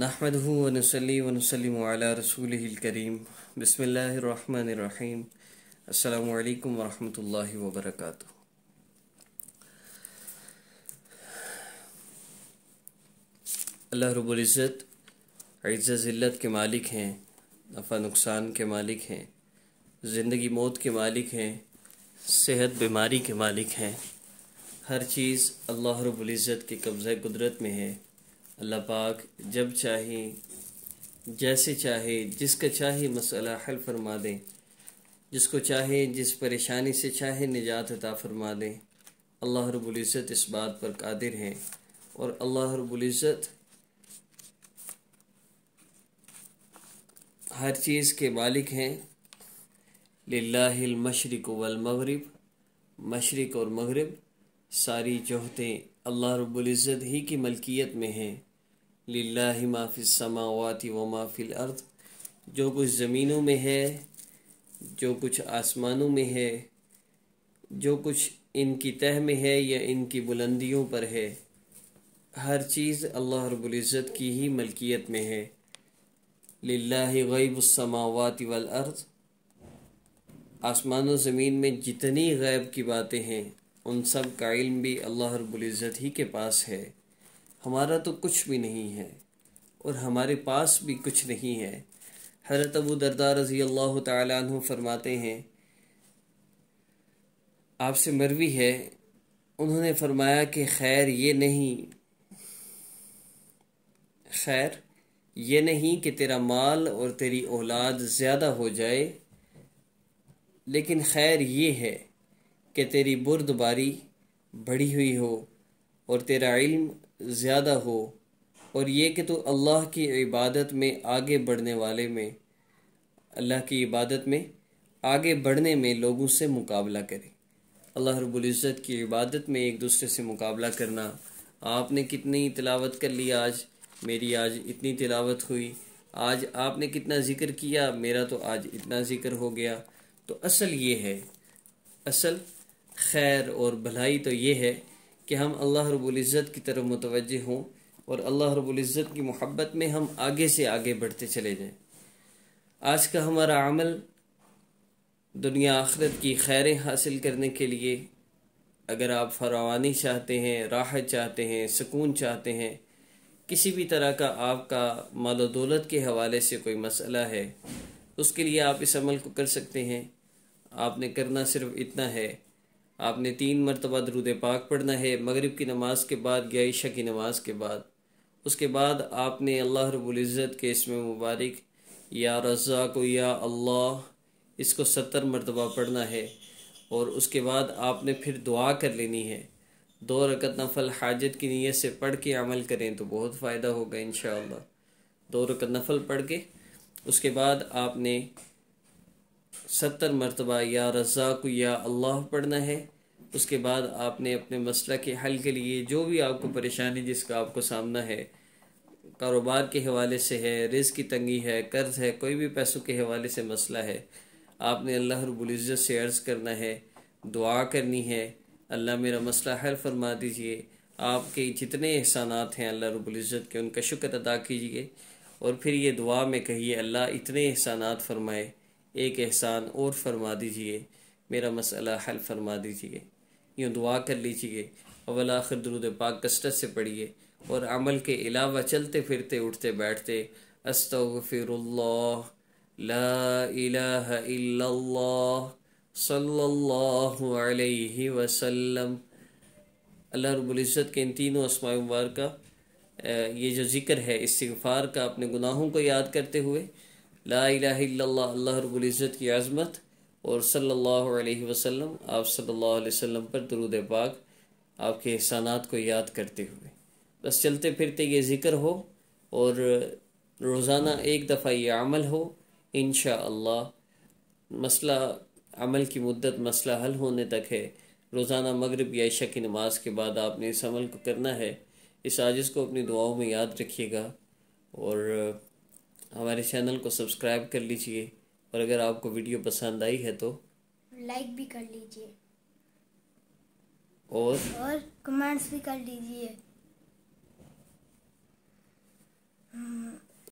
नहमद वनसली रसूल करीम बसमीम अल्लाम वरहमल वबरक अल्लाह रबुल्ज़त इज़्ज़त के मालिक हैं नफ़ा नुकसान के मालिक हैं ज़िंदगी मौत के मालिक हैं सेहत बीमारी के मालिक हैं हर चीज़ अल्लाह रबुल्ज़त के कब्ज़ कुदरत में है अल्लाह पाक जब चाहे जैसे चाहे जिसका चाहे मसला हल फरमा दें जिसको चाहे जिस परेशानी से चाहे निजात अता फरमा दें अल्लाह रबुल्ज़त इस बात पर कादिर हैं और अल्लाह रबुल्ज़त हर चीज़ के मालिक हैं लाहिलमशरक वलमगरब मशरक और मगरब सारी चौहतें अल्लाह रब्ज़त ही की मलकियत में हैं लाही माफ़ी समावत व माफ़िल अर्थ जो कुछ ज़मीनों में है जो कुछ आसमानों में है जो कुछ इनकी तह में है या इनकी बुलंदियों पर है हर चीज़ अल्लाह रबुल्ज़त की ही मलकियत में है लाही गैबसमावत वल अर्ज़ आसमान व ज़मीन में जितनी गैब की बातें हैं उन सब का इल्म भी अल्लाह रबुल्ज़त ही के पास है हमारा तो कुछ भी नहीं है और हमारे पास भी कुछ नहीं है हज़रत अबू दरदार रज़ी अल्लाह तु फरमाते हैं आपसे मरवी है उन्होंने फरमाया कि खैर ये नहीं खैर ये नहीं कि तेरा माल और तेरी औलाद ज़्यादा हो जाए लेकिन खैर ये है कि तेरी बुरदबारी बढ़ी हुई हो और तेरा इल्म ज़्यादा हो और ये कि तू तो अल्लाह की इबादत में आगे बढ़ने वाले में अल्लाह की इबादत में आगे बढ़ने में लोगों से मुकाबला करे अल्लाह रबुल्ज़त की इबादत में एक दूसरे से मुकाबला करना आपने कितनी तिलावत कर ली आज मेरी आज इतनी तिलावत हुई आज आपने कितना ज़िक्र किया मेरा तो आज इतना ज़िक्र हो गया तो असल ये है असल खैर और भलाई तो ये है कि हम अल्लाह इज़्ज़त की तरफ मुतवजह हों और अल्लाह इज़्ज़त की मोहब्बत में हम आगे से आगे बढ़ते चले जाएं आज का हमारा अमल दुनिया आखरत की खैरें हासिल करने के लिए अगर आप फरावानी चाहते हैं राहत चाहते हैं सुकून चाहते हैं किसी भी तरह का आपका माल दौलत के हवाले से कोई मसला है उसके लिए आप इस अमल को कर सकते हैं आपने करना सिर्फ इतना है आपने तीन मरतबा दरुद पाक पढ़ना है मग़रब की नमाज के बाद या ईशा की नमाज के बाद उसके बाद आपने अल्लाह रबुल्ज़त के इसम मुबारक या रज़ा को या अल्लाह इसको सत्तर मरतबा पढ़ना है और उसके बाद आपने फिर दुआ कर लेनी है दो रकत नफल हाजत की नीयत से पढ़ के अमल करें तो बहुत फ़ायदा होगा इन दो रकत नफल पढ़ के उसके बाद आपने सत्तर मरतबा या रज़ाक या अल्लाह पढ़ना है उसके बाद आपने अपने मसला के हल के लिए जो भी आपको परेशानी जिसका आपको सामना है कारोबार के हवाले से है रिज की तंगी है कर्ज है कोई भी पैसों के हवाले से मसला है आपने अल्लाह रबुल्ज़त से अर्ज़ करना है दुआ करनी है अल्लाह मेरा मसला हल फरमा दीजिए आपके जितने एहसानात हैं अल्लाह रबुल्ज़त के उनका शुक्र अदा कीजिए और फिर ये दुआ में कहिए अल्लाह इतने एहसानात फ़रमाए एक एहसान और फरमा दीजिए मेरा मसला हल फरमा दीजिए यूँ दुआ कर लीजिए अवल आखिर दरुद पाक कसरत से पढ़िए और अमल के अलावा चलते फिरते उठते बैठते अस्तफ़िरुल्लाह ला वसल्लम अल्लाह रबुल्ज़त के इन तीनों असमा का ये जो ज़िक्र है इसफ़ार का अपने गुनाहों को याद करते हुए ला इलाह इल्लल्लाह अल्लाह रबुल्ज़त की आज़मत और सल्लल्लाहु अलैहि वसल्लम आप सल्लल्लाहु अलैहि वसल्लम पर दरूद पाक आपके एहसानात को याद करते हुए बस चलते फिरते ये ज़िक्र हो और रोज़ाना एक दफ़ा ये अमल हो इन मसला अमल की मुद्दत मसला हल होने तक है रोज़ाना मगरब या इशा की नमाज के बाद आपने इस अमल को करना है इस आजिज़ को अपनी दुआओं में याद रखिएगा और हमारे चैनल को सब्सक्राइब कर लीजिए और अगर आपको वीडियो पसंद आई है तो लाइक भी कर लीजिए और और कमेंट्स भी कर लीजिए हम्म,